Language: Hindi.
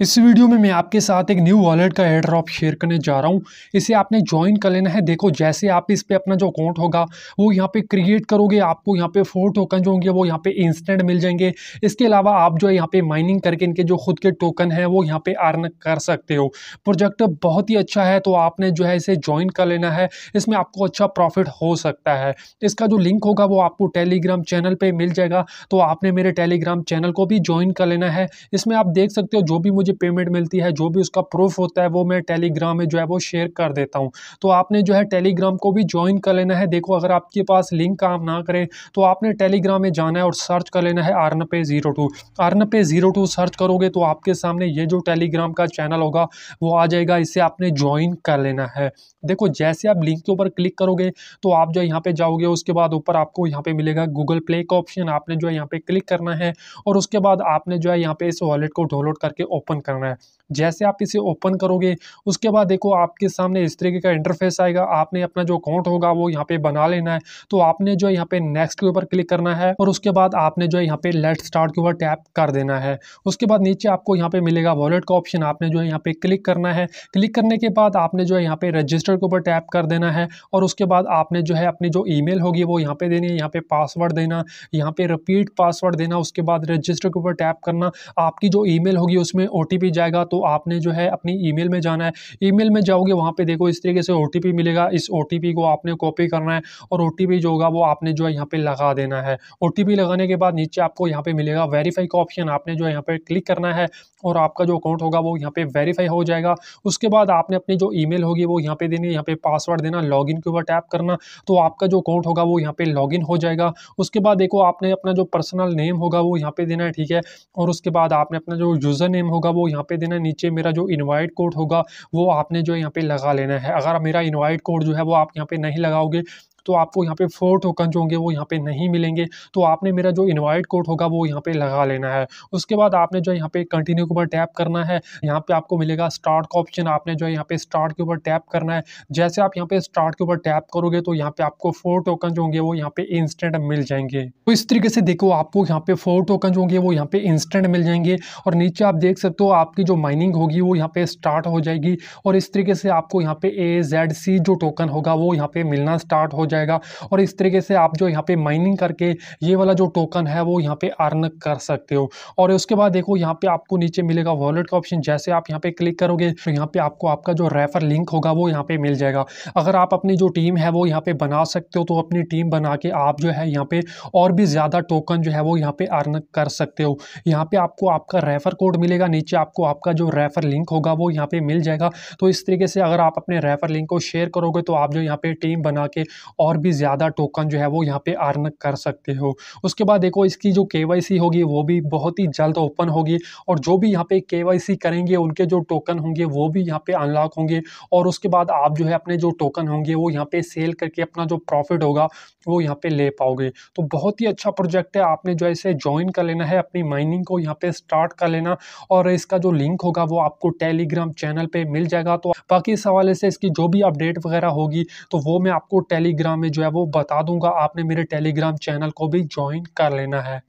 इस वीडियो में मैं आपके साथ एक न्यू वॉलेट का एयर ड्रॉप शेयर करने जा रहा हूँ इसे आपने ज्वाइन कर लेना है देखो जैसे आप इस पर अपना जो अकाउंट होगा वो यहाँ पे क्रिएट करोगे आपको यहाँ पे फोर टोकन जो होंगे वो यहाँ पे इंस्टेंट मिल जाएंगे इसके अलावा आप जो है यहाँ पे माइनिंग करके इनके जो खुद के टोकन है वो यहाँ पर अर्न कर सकते हो प्रोजेक्ट बहुत ही अच्छा है तो आपने जो है इसे ज्वाइन कर लेना है इसमें आपको अच्छा प्रॉफिट हो सकता है इसका जो लिंक होगा वो आपको टेलीग्राम चैनल पर मिल जाएगा तो आपने मेरे टेलीग्राम चैनल को भी ज्वाइन कर लेना है इसमें आप देख सकते हो जो भी मुझे पेमेंट मिलती है जो भी उसका प्रूफ होता है वो मैं टेलीग्राम में जो है वो शेयर कर देता हूँ तो आपने जो है टेलीग्राम को भी ज्वाइन कर लेना है देखो अगर आपके पास लिंक काम ना करें तो आपने टेलीग्राम में जाना है और सर्च कर लेना है आर्न पे ज़ीरो टू आर्न पे ज़ीरो टू सर्च करोगे तो आपके सामने ये जो टेलीग्राम का चैनल होगा वो आ जाएगा इसे आपने ज्वाइन कर लेना है देखो जैसे आप लिंक के ऊपर क्लिक करोगे तो आप जो यहाँ पे जाओगे उसके बाद ऊपर आपको यहाँ पे मिलेगा गूगल प्ले का ऑप्शन आपने जो है यहाँ पे क्लिक करना है और उसके बाद आपने जो है यहाँ पे इस वॉलेट को डाउनलोड करके ओपन ओपन करना है जैसे आप इसे ओपन करोगे उसके बाद देखो आपके सामने इस तरीके का इंटरफेस आएगा आपने अपना जो अकाउंट होगा वो यहाँ पे बना लेना है तो आपने जो यहाँ पे नेक्स्ट के ऊपर क्लिक करना है और उसके बाद आपने जो यहाँ पे लेट स्टार्ट के ऊपर टैप कर देना है उसके बाद नीचे आपको यहाँ पे मिलेगा वॉलेट का ऑप्शन आपने जो है यहाँ पे क्लिक करना है क्लिक करने के बाद आपने जो है यहाँ पे रजिस्टर के ऊपर टैप कर देना है और उसके बाद आपने जो है अपनी जो ई होगी वो यहाँ पे देनी है यहाँ पे पासवर्ड देना यहाँ पे रिपीट पासवर्ड देना उसके बाद रजिस्टर के ऊपर टैप करना आपकी जो ई होगी उसमें ओ ओ जाएगा तो आपने जो है अपनी ईमेल में जाना है ईमेल में जाओगे वहां पे देखो इस तरीके से ओ मिलेगा इस ओ को आपने कॉपी करना है और ओ जो होगा वो आपने जो है यहाँ पर लगा देना है ओ लगाने के बाद नीचे आपको यहाँ पर मिलेगा वेरीफाई का ऑप्शन आपने जो है यहाँ पर क्लिक करना है और आपका जो अकाउंट होगा वो यहाँ पर वेरीफाई हो जाएगा उसके बाद आपने अपनी जो ई होगी वो यहाँ पे देनी यहाँ पे पासवर्ड देना लॉग के ऊपर टैप करना तो आपका जो अकाउंट होगा वो यहाँ पर लॉग हो जाएगा उसके बाद देखो आपने अपना जो पर्सनल नेम होगा वो यहाँ पर देना है ठीक है और उसके बाद आपने अपना जो यूज़र नेम होगा वो यहाँ पे देना नीचे मेरा जो इनवाइट कोड होगा वो आपने जो यहाँ पे लगा लेना है अगर मेरा इनवाइट कोड जो है वो आप यहाँ पे नहीं लगाओगे तो आपको यहाँ पे फोर टोकन जो होंगे वो यहाँ पे नहीं मिलेंगे तो आपने मेरा जो इन्वाइट कोड होगा वो यहाँ पे लगा लेना है उसके बाद आपने जो यहाँ पे कंटिन्यू के ऊपर टैप करना है यहाँ पे आपको मिलेगा स्टार्ट का ऑप्शन आपने जो है यहाँ पे स्टार्ट के ऊपर टैप करना है जैसे आप यहाँ पे स्टार्ट के ऊपर टैप करोगे तो यहाँ पे आपको फोर टोकन जो होंगे वो यहाँ पे इंस्टेंट मिल जाएंगे तो इस तरीके से देखो आपको यहाँ पे फोर टोकन जो होंगे वो यहाँ पे इंस्टेंट मिल जाएंगे और नीचे आप देख सकते हो आपकी जो माइनिंग होगी वो यहाँ पे स्टार्ट हो जाएगी और इस तरीके से आपको यहाँ पे ए जेड सी जो टोकन होगा वो यहाँ पे मिलना स्टार्ट हो जाएगा जाएगा और इस तरीके से आप जो यहाँ पे माइनिंग करके ये वाला जो टोकन है वो यहाँ पे अर्न कर सकते हो और उसके बाद देखो यहाँ पे आपको नीचे मिलेगा वॉलेट का ऑप्शन जैसे आप यहाँ पे क्लिक करोगे तो यहाँ पे आपको आपका जो रेफर लिंक होगा वो यहाँ पे मिल जाएगा अगर आप अपनी जो टीम है वो यहाँ पे बना सकते हो तो अपनी टीम बना के आप जो है यहाँ पे और भी ज़्यादा टोकन जो है वो यहाँ पे अर्न कर सकते हो यहाँ पे आपको आपका रेफर कोड मिलेगा नीचे आपको आपका जो रेफर लिंक होगा वो यहाँ पे मिल जाएगा तो इस तरीके से अगर आप अपने रेफर लिंक को शेयर करोगे तो आप जो यहाँ पे टीम बना के और भी ज़्यादा टोकन जो है वो यहाँ पे अर्न कर सकते हो उसके बाद देखो इसकी जो के होगी वो भी बहुत ही जल्द ओपन होगी और जो भी यहाँ पे के करेंगे उनके जो टोकन होंगे वो भी यहाँ पे अनलॉक होंगे और उसके बाद आप जो है अपने जो टोकन होंगे वो यहाँ पे सेल करके अपना जो प्रॉफिट होगा वो यहाँ पे ले पाओगे तो बहुत ही अच्छा प्रोजेक्ट है आपने जो है इसे ज्वाइन कर लेना है अपनी माइनिंग को यहाँ पे स्टार्ट कर लेना और इसका जो लिंक होगा वो आपको टेलीग्राम चैनल पर मिल जाएगा तो बाकी इस हवाले से इसकी जो भी अपडेट वगैरह होगी तो वो मैं आपको टेलीग्राम में जो है वो बता दूंगा आपने मेरे टेलीग्राम चैनल को भी ज्वाइन कर लेना है